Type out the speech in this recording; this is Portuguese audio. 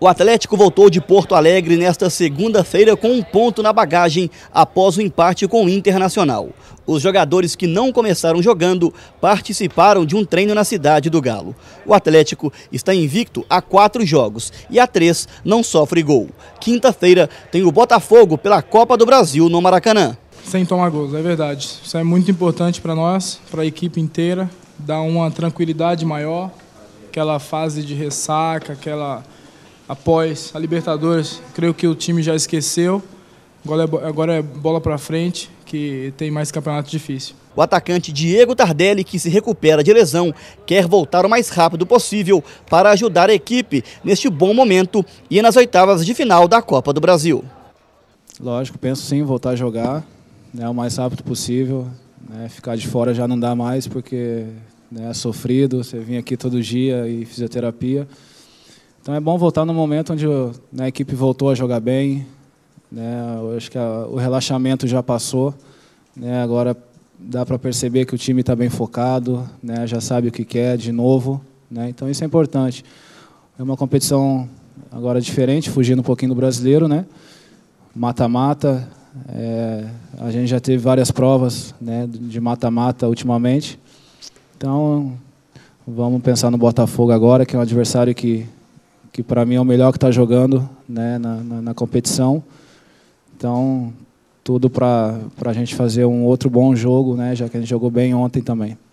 O Atlético voltou de Porto Alegre nesta segunda-feira com um ponto na bagagem após o empate com o Internacional. Os jogadores que não começaram jogando participaram de um treino na cidade do Galo. O Atlético está invicto a quatro jogos e a três não sofre gol. Quinta-feira tem o Botafogo pela Copa do Brasil no Maracanã. Sem tomar gols, é verdade. Isso é muito importante para nós, para a equipe inteira, dá uma tranquilidade maior, aquela fase de ressaca, aquela após a Libertadores, creio que o time já esqueceu. Agora é, é bola para frente, que tem mais campeonato difícil. O atacante Diego Tardelli, que se recupera de lesão, quer voltar o mais rápido possível para ajudar a equipe neste bom momento e nas oitavas de final da Copa do Brasil. Lógico, penso sim voltar a jogar né, o mais rápido possível. Né, ficar de fora já não dá mais porque né, é sofrido, você vem aqui todo dia e fisioterapia. Então é bom voltar no momento onde né, a equipe voltou a jogar bem, né, eu acho que a, o relaxamento já passou, né, agora dá para perceber que o time está bem focado, né, já sabe o que quer de novo, né, então isso é importante. É uma competição agora diferente, fugindo um pouquinho do brasileiro, né, mata-mata, é, a gente já teve várias provas né, de mata-mata ultimamente, então vamos pensar no Botafogo agora, que é um adversário que que para mim é o melhor que está jogando né, na, na, na, competição. Então, tudo para a gente fazer um outro bom jogo, né, já que a gente jogou bem ontem também.